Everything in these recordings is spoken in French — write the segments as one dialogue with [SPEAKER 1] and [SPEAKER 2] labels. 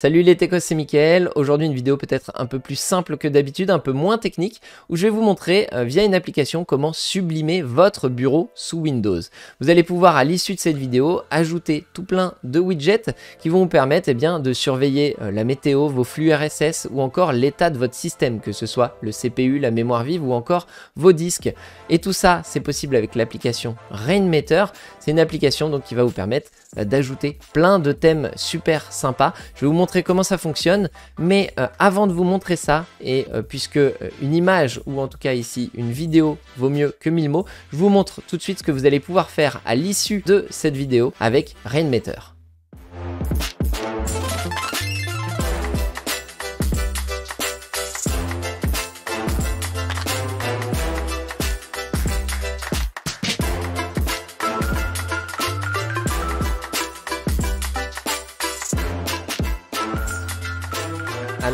[SPEAKER 1] Salut les techos, c'est Mickaël. Aujourd'hui, une vidéo peut-être un peu plus simple que d'habitude, un peu moins technique, où je vais vous montrer euh, via une application comment sublimer votre bureau sous Windows. Vous allez pouvoir, à l'issue de cette vidéo, ajouter tout plein de widgets qui vont vous permettre eh bien, de surveiller euh, la météo, vos flux RSS ou encore l'état de votre système, que ce soit le CPU, la mémoire vive ou encore vos disques. Et tout ça, c'est possible avec l'application Rainmeter. C'est une application donc, qui va vous permettre euh, d'ajouter plein de thèmes super sympas. Je vais vous montrer comment ça fonctionne, mais euh, avant de vous montrer ça, et euh, puisque euh, une image, ou en tout cas ici une vidéo, vaut mieux que 1000 mots, je vous montre tout de suite ce que vous allez pouvoir faire à l'issue de cette vidéo avec Rainmeter.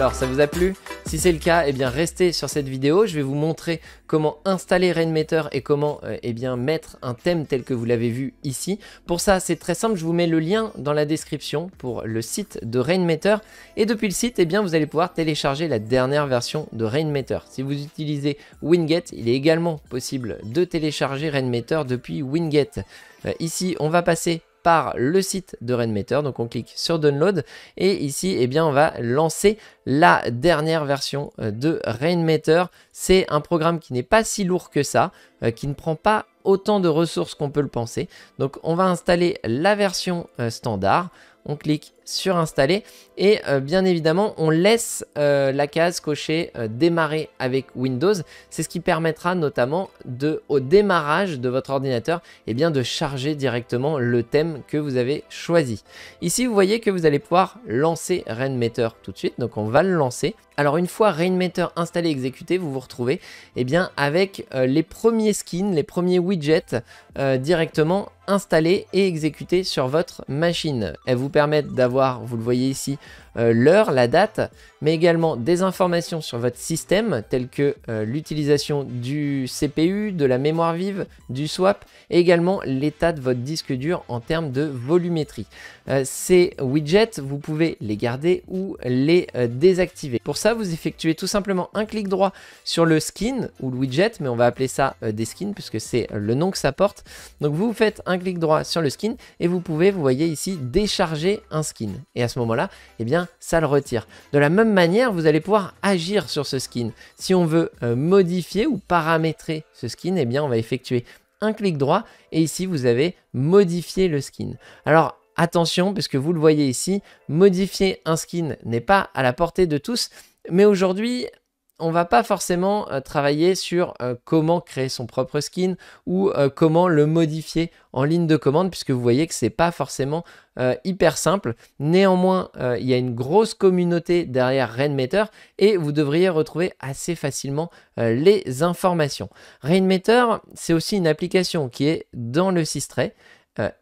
[SPEAKER 1] Alors ça vous a plu Si c'est le cas, eh bien restez sur cette vidéo, je vais vous montrer comment installer Rainmeter et comment euh, eh bien, mettre un thème tel que vous l'avez vu ici. Pour ça c'est très simple, je vous mets le lien dans la description pour le site de Rainmeter et depuis le site eh bien, vous allez pouvoir télécharger la dernière version de Rainmeter. Si vous utilisez Winget, il est également possible de télécharger Rainmeter depuis Winget. Euh, ici on va passer par le site de Rainmeter. Donc on clique sur Download et ici, eh bien, on va lancer la dernière version euh, de Rainmeter. C'est un programme qui n'est pas si lourd que ça, euh, qui ne prend pas autant de ressources qu'on peut le penser. Donc on va installer la version euh, standard. On clique surinstaller. Et euh, bien évidemment, on laisse euh, la case cochée euh, démarrer avec Windows. C'est ce qui permettra notamment de, au démarrage de votre ordinateur et eh bien, de charger directement le thème que vous avez choisi. Ici, vous voyez que vous allez pouvoir lancer Rainmeter tout de suite. Donc on va le lancer. Alors une fois Rainmeter installé et exécuté, vous vous retrouvez et eh bien, avec les premiers skins, les premiers widgets directement installés et exécutés sur votre machine. Elles vous permettent d'avoir vous le voyez ici, euh, l'heure, la date, mais également des informations sur votre système, telles que euh, l'utilisation du CPU, de la mémoire vive, du swap, et également l'état de votre disque dur en termes de volumétrie. Euh, ces widgets, vous pouvez les garder ou les désactiver. Pour ça, vous effectuez tout simplement un clic droit sur le skin ou le widget, mais on va appeler ça des skins puisque c'est le nom que ça porte. Donc vous faites un clic droit sur le skin et vous pouvez, vous voyez ici, décharger un skin. Et à ce moment-là, eh bien, ça le retire. De la même manière, vous allez pouvoir agir sur ce skin. Si on veut euh, modifier ou paramétrer ce skin, eh bien, on va effectuer un clic droit et ici, vous avez modifier le skin. Alors, attention, puisque vous le voyez ici, modifier un skin n'est pas à la portée de tous. Mais aujourd'hui, on va pas forcément euh, travailler sur euh, comment créer son propre skin ou euh, comment le modifier en ligne de commande puisque vous voyez que c'est pas forcément hyper simple. Néanmoins, il y a une grosse communauté derrière Rainmeter et vous devriez retrouver assez facilement les informations. Rainmeter, c'est aussi une application qui est dans le Sistray.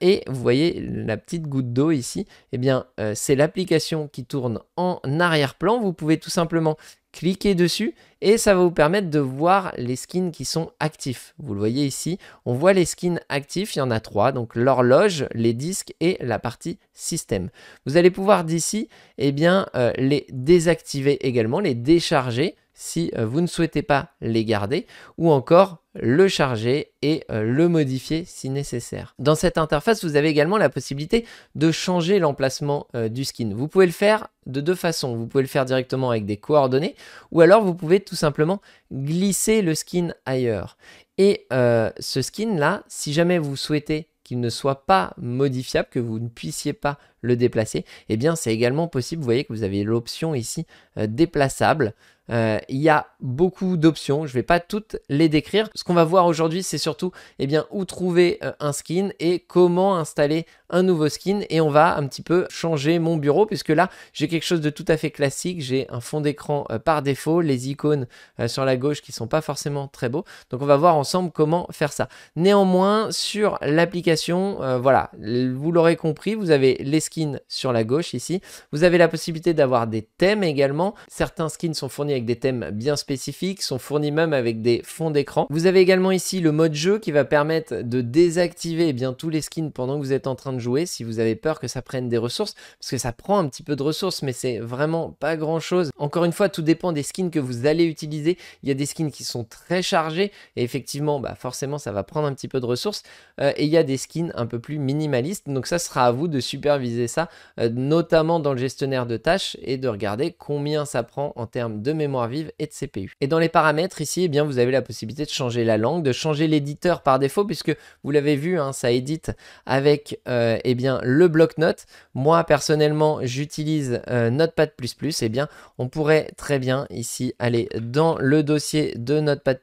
[SPEAKER 1] et vous voyez la petite goutte d'eau ici, eh bien c'est l'application qui tourne en arrière-plan. Vous pouvez tout simplement cliquez dessus et ça va vous permettre de voir les skins qui sont actifs. Vous le voyez ici, on voit les skins actifs, il y en a trois, donc l'horloge, les disques et la partie système. Vous allez pouvoir d'ici eh bien, euh, les désactiver également, les décharger si euh, vous ne souhaitez pas les garder ou encore le charger et euh, le modifier si nécessaire. Dans cette interface, vous avez également la possibilité de changer l'emplacement euh, du skin. Vous pouvez le faire de deux façons. Vous pouvez le faire directement avec des coordonnées ou alors vous pouvez tout simplement glisser le skin ailleurs. Et ce skin là, si jamais vous souhaitez qu'il ne soit pas modifiable, que vous ne puissiez pas le déplacer, et eh bien c'est également possible, vous voyez que vous avez l'option ici euh, déplaçable. Euh, il y a beaucoup d'options, je ne vais pas toutes les décrire. Ce qu'on va voir aujourd'hui, c'est surtout et eh bien, où trouver euh, un skin et comment installer un nouveau skin. Et on va un petit peu changer mon bureau, puisque là, j'ai quelque chose de tout à fait classique. J'ai un fond d'écran par défaut, les icônes sur la gauche qui sont pas forcément très beaux. Donc on va voir ensemble comment faire ça. Néanmoins, sur l'application, voilà, vous l'aurez compris, vous avez les sur la gauche ici. Vous avez la possibilité d'avoir des thèmes également. Certains skins sont fournis avec des thèmes bien spécifiques, sont fournis même avec des fonds d'écran. Vous avez également ici le mode jeu qui va permettre de désactiver eh bien, tous les skins pendant que vous êtes en train de jouer si vous avez peur que ça prenne des ressources, parce que ça prend un petit peu de ressources, mais c'est vraiment pas grand chose. Encore une fois, tout dépend des skins que vous allez utiliser. Il y a des skins qui sont très chargés et effectivement, bah, forcément, ça va prendre un petit peu de ressources. Euh, et il y a des skins un peu plus minimalistes, donc ça sera à vous de superviser ça, euh, notamment dans le gestionnaire de tâches, et de regarder combien ça prend en termes de mémoire vive et de CPU. Et dans les paramètres ici, eh bien, vous avez la possibilité de changer la langue, de changer l'éditeur par défaut, puisque vous l'avez vu, hein, ça édite avec et euh, eh bien, le bloc-notes. Moi, personnellement, j'utilise euh, Notepad++, et eh bien, on pourrait très bien ici aller dans le dossier de Notepad++,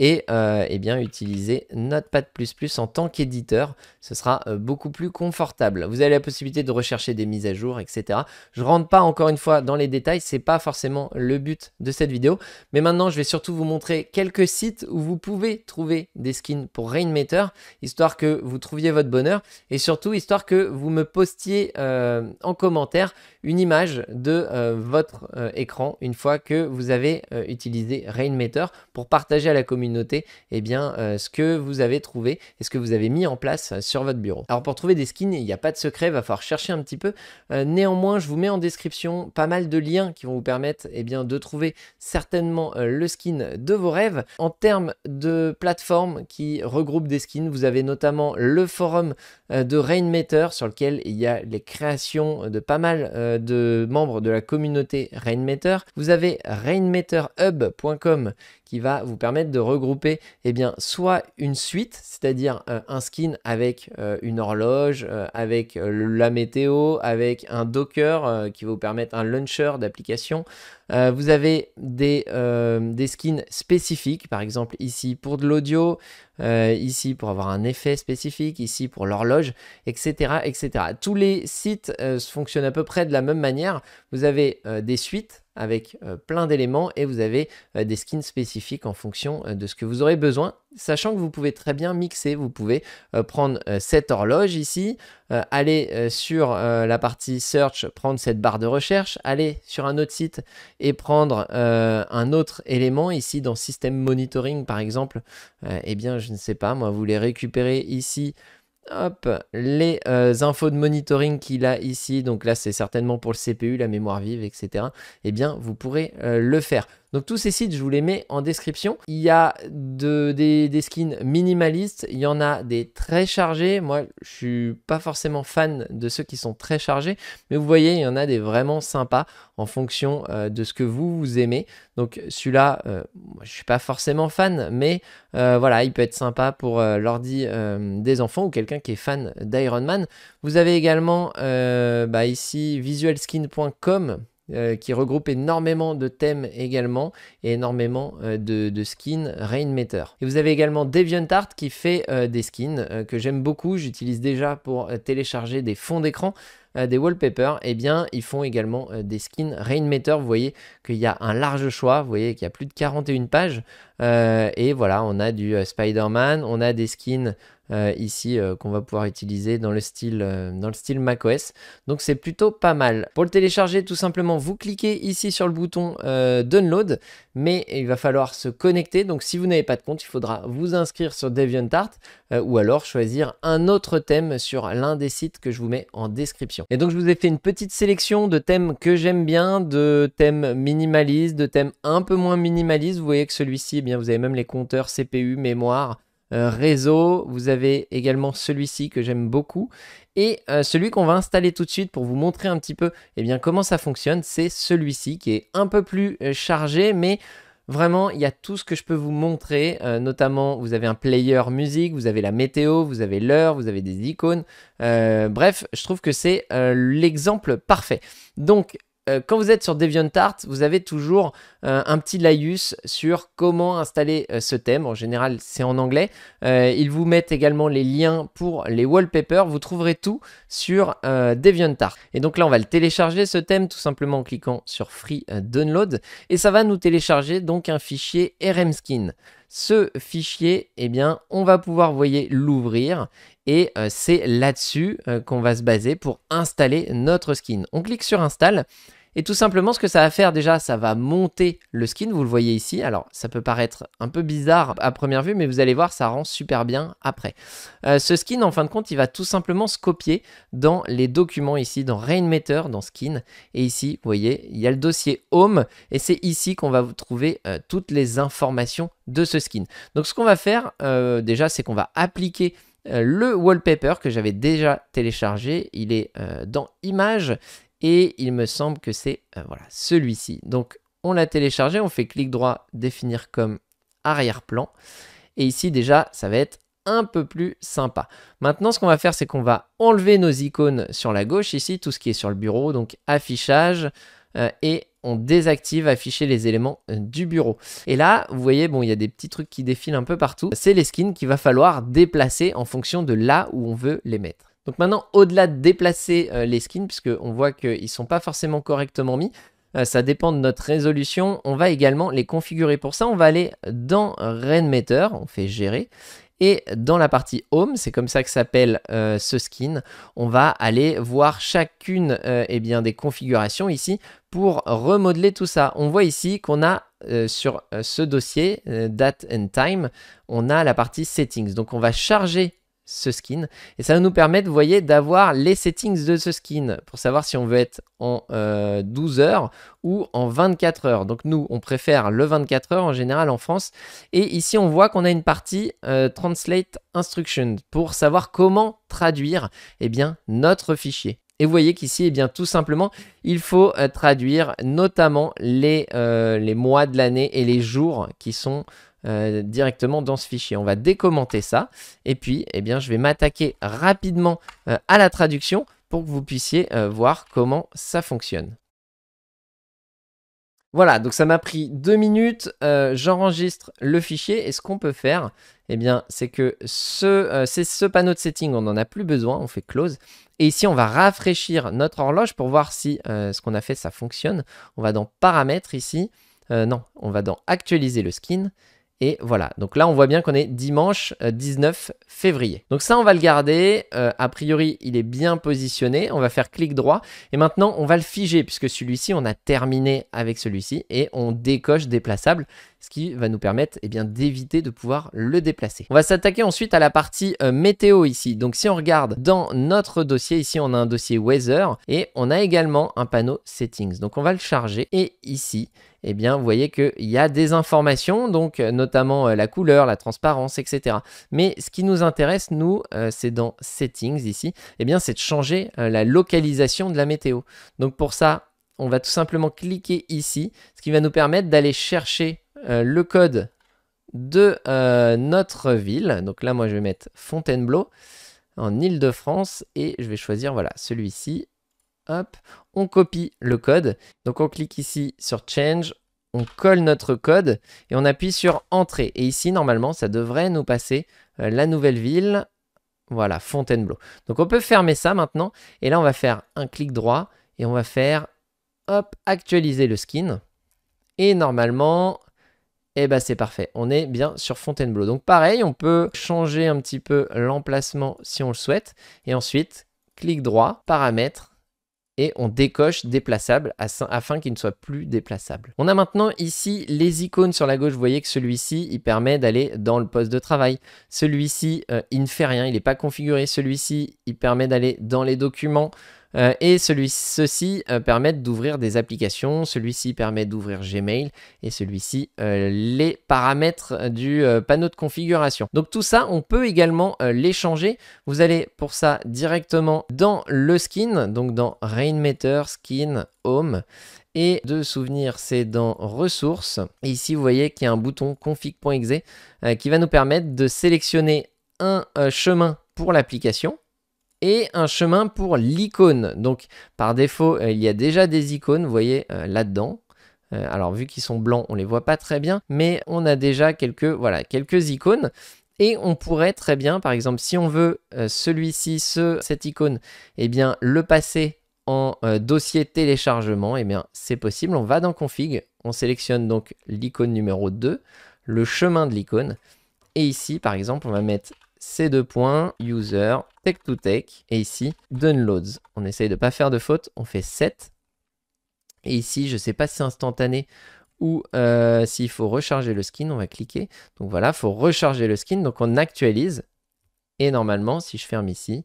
[SPEAKER 1] et euh, eh bien, utiliser Notepad en tant qu'éditeur. Ce sera euh, beaucoup plus confortable. Vous avez la possibilité de rechercher des mises à jour, etc. Je ne rentre pas encore une fois dans les détails, c'est pas forcément le but de cette vidéo. Mais maintenant, je vais surtout vous montrer quelques sites où vous pouvez trouver des skins pour RainMeter histoire que vous trouviez votre bonheur et surtout histoire que vous me postiez euh, en commentaire une image de votre écran une fois que vous avez utilisé RainMeter pour partager à la communauté noter et eh bien, euh, ce que vous avez trouvé et ce que vous avez mis en place euh, sur votre bureau. Alors pour trouver des skins, il n'y a pas de secret, va falloir chercher un petit peu. Euh, néanmoins, je vous mets en description pas mal de liens qui vont vous permettre et eh bien, de trouver certainement le skin de vos rêves. En termes de plateforme qui regroupe des skins, vous avez notamment le forum de Rainmeter sur lequel il y a les créations de pas mal de membres de la communauté Rainmeter Vous avez rainmeterhub.com qui va vous permettre de regrouper eh bien, soit une suite, c'est-à-dire euh, un skin avec euh, une horloge, euh, avec la météo, avec un docker qui va vous permettre un launcher d'application, euh, vous avez euh, des, skins spécifiques, par exemple ici pour de l'audio, euh, ici pour avoir un effet spécifique, ici pour l'horloge, etc., etc. Tous les sites fonctionnent à peu près de la même manière. Vous avez des suites avec plein d'éléments et vous avez des skins spécifiques en fonction de ce que vous aurez besoin sachant que vous pouvez très bien mixer. Vous pouvez euh, prendre euh, cette horloge ici, euh, aller sur la partie search, prendre cette barre de recherche, aller sur un autre site et prendre un autre élément ici dans système monitoring par exemple. eh bien, je ne sais pas, moi, vous voulez récupérer ici Hop, les infos de monitoring qu'il a ici, donc là c'est certainement pour le CPU, la mémoire vive, etc. Eh bien, vous pourrez le faire. Donc tous ces sites, je vous les mets en description. Il y a de, des, skins minimalistes, il y en a des très chargés. Moi, je suis pas forcément fan de ceux qui sont très chargés, mais vous voyez, il y en a des vraiment sympas en fonction euh, de ce que vous, aimez. Donc celui-là, je euh, je suis pas forcément fan, mais euh, voilà, il peut être sympa pour l'ordi des enfants ou quelqu'un qui est fan d'Iron Man. Vous avez également bah, ici visualskin.com euh, qui regroupe énormément de thèmes également et énormément euh, de, skins RainMeter. Et vous avez également DeviantArt qui fait euh, des skins que j'aime beaucoup, j'utilise déjà pour télécharger des fonds d'écran. des wallpapers, et eh bien ils font également des skins RainMeter, Vous voyez qu'il y a un large choix, vous voyez qu'il y a plus de 41 pages. et voilà, on a du Spider-Man, on a des skins euh, ici euh, qu'on va pouvoir utiliser dans le style, euh, dans le style macOS. Donc c'est plutôt pas mal. Pour le télécharger, tout simplement, vous cliquez ici sur le bouton Download, mais il va falloir se connecter. Donc si vous n'avez pas de compte, il faudra vous inscrire sur DeviantArt ou alors choisir un autre thème sur l'un des sites que je vous mets en description. Et donc je vous ai fait une petite sélection de thèmes que j'aime bien, de thèmes minimalistes, de thèmes un peu moins minimalistes. Vous voyez que celui-ci, eh bien vous avez même les compteurs CPU, mémoire, euh, réseau, Vous avez également celui-ci que j'aime beaucoup. Et euh, celui qu'on va installer tout de suite pour vous montrer un petit peu eh bien, comment ça fonctionne, c'est celui-ci qui est un peu plus euh, chargé, mais Vraiment, il y a tout ce que je peux vous montrer, notamment vous avez un player musique, vous avez la météo, vous avez l'heure, vous avez des icônes. bref, je trouve que c'est l'exemple parfait. Donc, euh, quand vous êtes sur DeviantArt, vous avez toujours euh, un petit laïus sur comment installer euh, ce thème. En général, c'est en anglais. ils vous mettent également les liens pour les wallpapers. Vous trouverez tout sur DeviantArt. Et donc là, on va le télécharger ce thème tout simplement en cliquant sur Free Download et ça va nous télécharger donc un fichier RMSkin ce fichier, eh bien, on va pouvoir, voyez, l'ouvrir et euh, c'est là-dessus euh, qu'on va se baser pour installer notre skin. On clique sur Install et tout simplement, ce que ça va faire déjà, ça va monter le skin, vous le voyez ici. Alors, ça peut paraître un peu bizarre à première vue, mais vous allez voir, ça rend super bien après. Euh, ce skin, en fin de compte, il va tout simplement se copier dans les documents ici, dans Rainmeter, dans Skin. Et ici, vous voyez, il y a le dossier Home, et c'est ici qu'on va vous trouver euh, toutes les informations de ce skin. Donc, ce qu'on va faire, euh, déjà, c'est qu'on va appliquer le wallpaper que j'avais déjà téléchargé. Il est dans Images et il me semble que c'est euh, voilà, celui-ci. Donc on l'a téléchargé, on fait clic droit, définir comme arrière-plan. Et ici déjà, ça va être un peu plus sympa. Maintenant, ce qu'on va faire, c'est qu'on va enlever nos icônes sur la gauche ici, tout ce qui est sur le bureau, donc affichage, euh, et on désactive afficher les éléments euh, du bureau. Et là, vous voyez, bon, il y a des petits trucs qui défilent un peu partout. C'est les skins qu'il va falloir déplacer en fonction de là où on veut les mettre. Donc maintenant, au-delà de déplacer euh, les skins, puisqu'on voit qu'ils ne sont pas forcément correctement mis, euh, ça dépend de notre résolution, on va également les configurer. Pour ça, on va aller dans Rainmeter, on fait gérer, et dans la partie Home, c'est comme ça que s'appelle euh, ce skin, on va aller voir chacune eh bien, des configurations ici pour remodeler tout ça. On voit ici qu'on a sur ce dossier, Date and Time, on a la partie Settings. Donc on va charger ce skin. Et ça va nous permettre, vous voyez, d'avoir les settings de ce skin pour savoir si on veut être en 12 euh, heures ou en 24 heures. Donc nous, on préfère le 24 heures en général en France. Et ici, on voit qu'on a une partie euh, Translate Instruction pour savoir comment traduire eh bien, notre fichier. Et vous voyez qu'ici, et eh bien, tout simplement, il faut euh, traduire notamment les, les mois de l'année et les jours qui sont euh, directement dans ce fichier. On va décommenter ça et puis eh bien, je vais m'attaquer rapidement euh, à la traduction pour que vous puissiez euh, voir comment ça fonctionne. Voilà, donc ça m'a pris deux minutes, j'enregistre le fichier et ce qu'on peut faire, eh bien, c'est que ce, ce panneau de setting, on n'en a plus besoin, on fait close. Et ici, on va rafraîchir notre horloge pour voir si ce qu'on a fait, ça fonctionne. On va dans paramètres ici, non, on va dans actualiser le skin et voilà, donc là on voit bien qu'on est dimanche 19 euh, février. Donc ça on va le garder, euh, a priori il est bien positionné, on va faire clic droit et maintenant on va le figer puisque celui-ci on a terminé avec celui-ci et on décoche déplaçable ce qui va nous permettre eh bien d'éviter de pouvoir le déplacer. On va s'attaquer ensuite à la partie euh, météo ici. Donc si on regarde dans notre dossier, ici on a un dossier weather et on a également un panneau settings. Donc on va le charger et ici, eh bien, vous voyez qu'il y a des informations, donc euh, notamment euh, la couleur, la transparence, etc. Mais ce qui nous intéresse, nous, c'est dans Settings ici, eh bien, c'est de changer la localisation de la météo. Donc pour ça, on va tout simplement cliquer ici, ce qui va nous permettre d'aller chercher euh, le code de euh, notre ville. Donc là, moi, je vais mettre Fontainebleau en Ile-de-France et je vais choisir voilà celui-ci. Hop, on copie le code. Donc on clique ici sur Change, on colle notre code et on appuie sur Entrée. Et ici, normalement, ça devrait nous passer euh, la nouvelle ville. Voilà, Fontainebleau. Donc on peut fermer ça maintenant. Et là, on va faire un clic droit et on va faire, hop, actualiser le skin. Et normalement, et eh bah ben, c'est parfait, on est bien sur Fontainebleau. Donc pareil, on peut changer un petit peu l'emplacement si on le souhaite, et ensuite, clic droit, paramètres, et on décoche déplaçable afin qu'il ne soit plus déplaçable. On a maintenant ici les icônes sur la gauche. Vous voyez que celui-ci, il permet d'aller dans le poste de travail. Celui-ci, euh, il ne fait rien, il n'est pas configuré. Celui-ci, il permet d'aller dans les documents. Euh, et celui, ceux-ci euh, d'ouvrir des applications, celui-ci permet d'ouvrir Gmail et celui-ci euh, les paramètres du panneau de configuration. Donc tout ça, on peut également l'échanger. Vous allez pour ça directement dans le skin, donc dans Rainmeter, skin, home. Et de souvenir, c'est dans ressources. Et ici, vous voyez qu'il y a un bouton config.exe qui va nous permettre de sélectionner un chemin pour l'application et un chemin pour l'icône. Donc par défaut, euh, il y a déjà des icônes, vous voyez, euh, là-dedans. Euh, alors vu qu'ils sont blancs, on les voit pas très bien, mais on a déjà quelques, voilà, quelques icônes. Et on pourrait très bien, par exemple, si on veut celui-ci, ce, cette icône, eh bien, le passer en dossier téléchargement, eh bien, c'est possible. On va dans config, on sélectionne donc l'icône numéro 2, le chemin de l'icône. Et ici, par exemple, on va mettre ces deux points, user, tech to tech. Et ici, downloads. On essaye de ne pas faire de faute. On fait 7. Et ici, je ne sais pas si c'est instantané ou euh, s'il faut recharger le skin. On va cliquer. Donc voilà, il faut recharger le skin. Donc on actualise. Et normalement, si je ferme ici,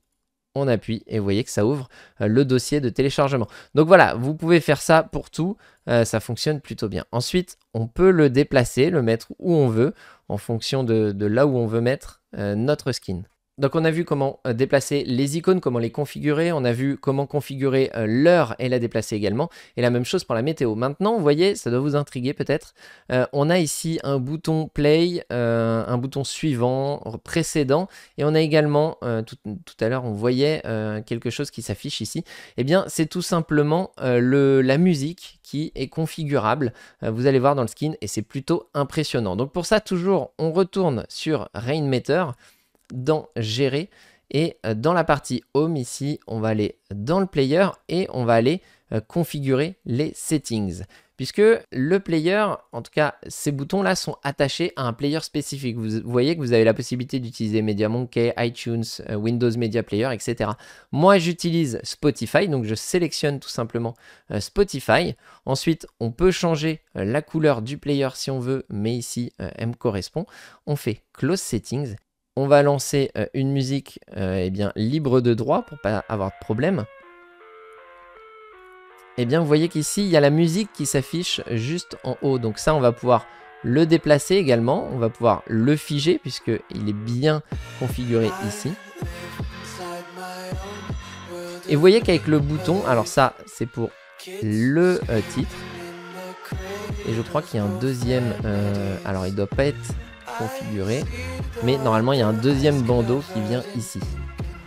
[SPEAKER 1] on appuie et vous voyez que ça ouvre euh, le dossier de téléchargement. Donc voilà, vous pouvez faire ça pour tout, euh, ça fonctionne plutôt bien. Ensuite, on peut le déplacer, le mettre où on veut, en fonction de, là où on veut mettre notre skin. Donc on a vu comment euh, déplacer les icônes, comment les configurer, on a vu comment configurer euh, l'heure et la déplacer également, et la même chose pour la météo. Maintenant, vous voyez, ça doit vous intriguer peut-être, euh, on a ici un bouton play, un bouton suivant, précédent, et on a également, tout, à l'heure on voyait quelque chose qui s'affiche ici, eh bien c'est tout simplement la musique qui est configurable, vous allez voir dans le skin, et c'est plutôt impressionnant. Donc pour ça, toujours, on retourne sur Rainmeter, dans gérer et euh, dans la partie home ici, on va aller dans le player et on va aller euh, configurer les settings. Puisque le player, en tout cas ces boutons-là sont attachés à un player spécifique. Vous voyez que vous avez la possibilité d'utiliser MediaMonkey, iTunes, euh, Windows Media Player, etc. Moi j'utilise Spotify, donc je sélectionne tout simplement Spotify. Ensuite on peut changer la couleur du player si on veut, mais ici elle me correspond. On fait Close Settings on va lancer euh, une musique euh, eh bien, libre de droit pour pas avoir de problème. et eh bien, vous voyez qu'ici, il y a la musique qui s'affiche juste en haut. Donc ça, on va pouvoir le déplacer également. On va pouvoir le figer puisqu'il est bien configuré ici. Et vous voyez qu'avec le bouton, alors ça, c'est pour le euh, titre. Et je crois qu'il y a un deuxième... alors, il doit pas être configuré, Mais normalement, il y a un deuxième bandeau qui vient ici.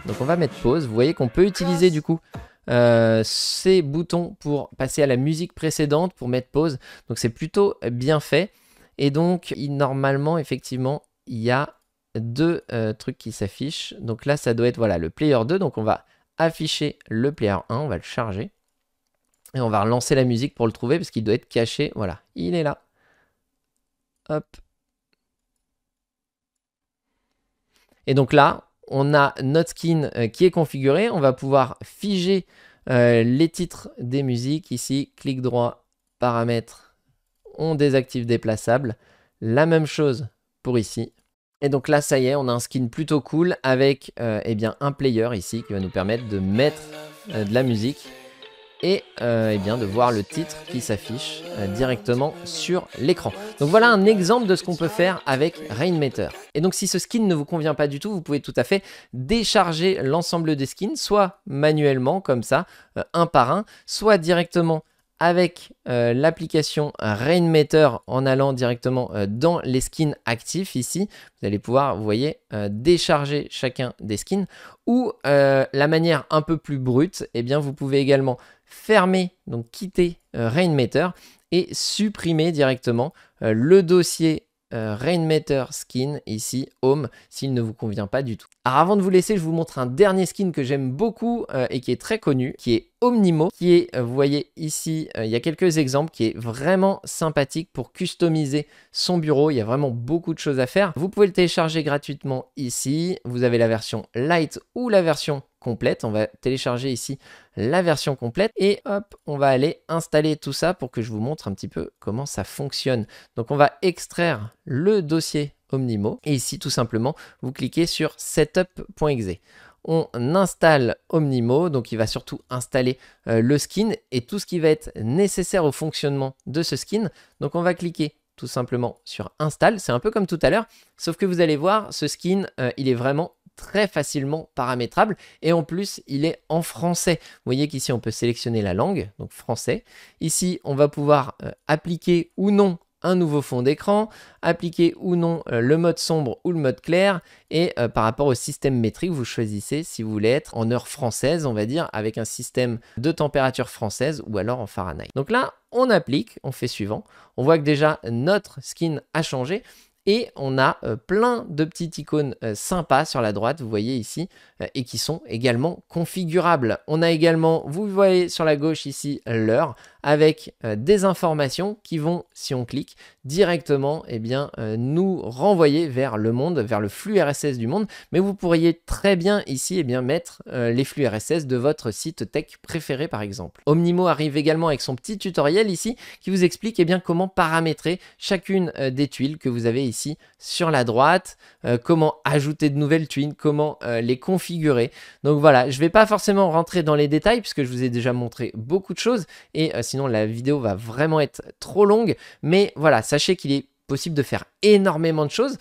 [SPEAKER 1] Donc on va mettre pause. Vous voyez qu'on peut utiliser du coup euh, ces boutons pour passer à la musique précédente, pour mettre pause. Donc c'est plutôt bien fait. Et donc, normalement, effectivement, il y a deux euh, trucs qui s'affichent. Donc là, ça doit être voilà, le player 2. Donc on va afficher le player 1, on va le charger. Et on va relancer la musique pour le trouver parce qu'il doit être caché. Voilà, il est là. Hop, Et donc là, on a notre skin euh, qui est configuré. On va pouvoir figer euh, les titres des musiques. Ici, clic droit, paramètres, on désactive déplaçable. La même chose pour ici. Et donc là, ça y est, on a un skin plutôt cool avec euh, eh bien, un player ici qui va nous permettre de mettre de la musique et eh bien, de voir le titre qui s'affiche directement sur l'écran. Donc voilà un exemple de ce qu'on peut faire avec RainMeter. Et donc si ce skin ne vous convient pas du tout, vous pouvez tout à fait décharger l'ensemble des skins, soit manuellement comme ça, euh, un par un, soit directement avec euh, l'application Rainmeter en allant directement euh, dans les skins actifs ici. Vous allez pouvoir, vous voyez, décharger chacun des skins. Ou la manière un peu plus brute, eh bien, vous pouvez également fermer, donc quitter Rainmeter et supprimer directement le dossier euh, Rainmeter skin ici, Home, s'il ne vous convient pas du tout. Alors avant de vous laisser, je vous montre un dernier skin que j'aime beaucoup euh, et qui est très connu, qui est Omnimo, qui est, euh, vous voyez ici, il y a quelques exemples, qui est vraiment sympathique pour customiser son bureau. Il y a vraiment beaucoup de choses à faire. Vous pouvez le télécharger gratuitement ici. Vous avez la version light ou la version complète. On va télécharger ici la version complète et hop, on va aller installer tout ça pour que je vous montre un petit peu comment ça fonctionne. Donc on va extraire le dossier Omnimo et ici tout simplement vous cliquez sur setup.exe on installe Omnimo, donc il va surtout installer euh, le skin et tout ce qui va être nécessaire au fonctionnement de ce skin. Donc on va cliquer tout simplement sur install, c'est un peu comme tout à l'heure, sauf que vous allez voir, ce skin, euh, il est vraiment très facilement paramétrable. Et en plus, il est en français. Vous voyez qu'ici, on peut sélectionner la langue, donc français. Ici, on va pouvoir euh, appliquer ou non un nouveau fond d'écran, appliquer ou non euh, le mode sombre ou le mode clair, et euh, par rapport au système métrique, vous choisissez si vous voulez être en heure française, on va dire, avec un système de température française ou alors en Fahrenheit. Donc là, on applique, on fait suivant, on voit que déjà notre skin a changé, et on a euh, plein de petites icônes euh, sympas sur la droite, vous voyez ici, euh, et qui sont également configurables. On a également, vous voyez sur la gauche ici, l'heure avec des informations qui vont, si on clique, directement eh bien, nous renvoyer vers le monde, vers le flux RSS du monde. Mais vous pourriez très bien ici et eh bien, mettre les flux RSS de votre site tech préféré par exemple. Omnimo arrive également avec son petit tutoriel ici qui vous explique et eh bien, comment paramétrer chacune des tuiles que vous avez ici sur la droite, euh, comment ajouter de nouvelles twins comment euh, les configurer. Donc voilà, je vais pas forcément rentrer dans les détails puisque je vous ai déjà montré beaucoup de choses et euh, sinon la vidéo va vraiment être trop longue. Mais voilà, sachez qu'il est possible de faire énormément de choses.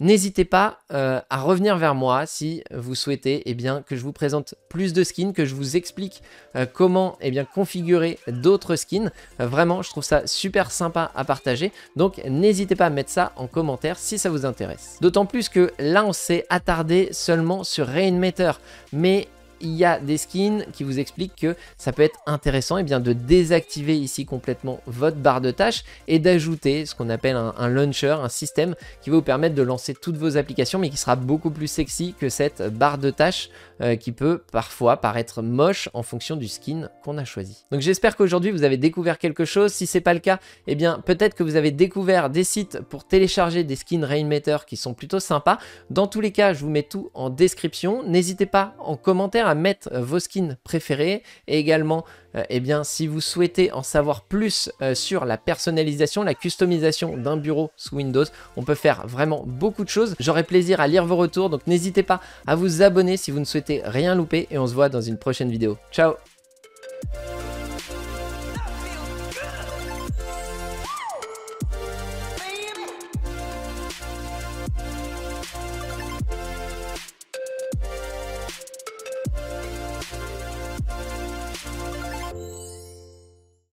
[SPEAKER 1] N'hésitez pas euh, à revenir vers moi si vous souhaitez eh bien, que je vous présente plus de skins, que je vous explique euh, comment eh bien, configurer d'autres skins. Euh, vraiment, je trouve ça super sympa à partager. Donc n'hésitez pas à mettre ça en commentaire si ça vous intéresse. D'autant plus que là, on s'est attardé seulement sur Rainmaker. Mais il y a des skins qui vous expliquent que ça peut être intéressant eh bien, de désactiver ici complètement votre barre de tâches et d'ajouter ce qu'on appelle un, launcher, un système qui va vous permettre de lancer toutes vos applications mais qui sera beaucoup plus sexy que cette barre de tâches euh, qui peut parfois paraître moche en fonction du skin qu'on a choisi. Donc j'espère qu'aujourd'hui vous avez découvert quelque chose. Si c'est pas le cas, eh bien peut-être que vous avez découvert des sites pour télécharger des skins RainMeter qui sont plutôt sympas. Dans tous les cas, je vous mets tout en description. N'hésitez pas en commentaire à mettre euh, vos skins préférés et également euh, eh bien, si vous souhaitez en savoir plus euh, sur la personnalisation, la customisation d'un bureau sous Windows, on peut faire vraiment beaucoup de choses. J'aurai plaisir à lire vos retours, donc n'hésitez pas à vous abonner si vous ne souhaitez rien louper et on se voit dans une prochaine vidéo. Ciao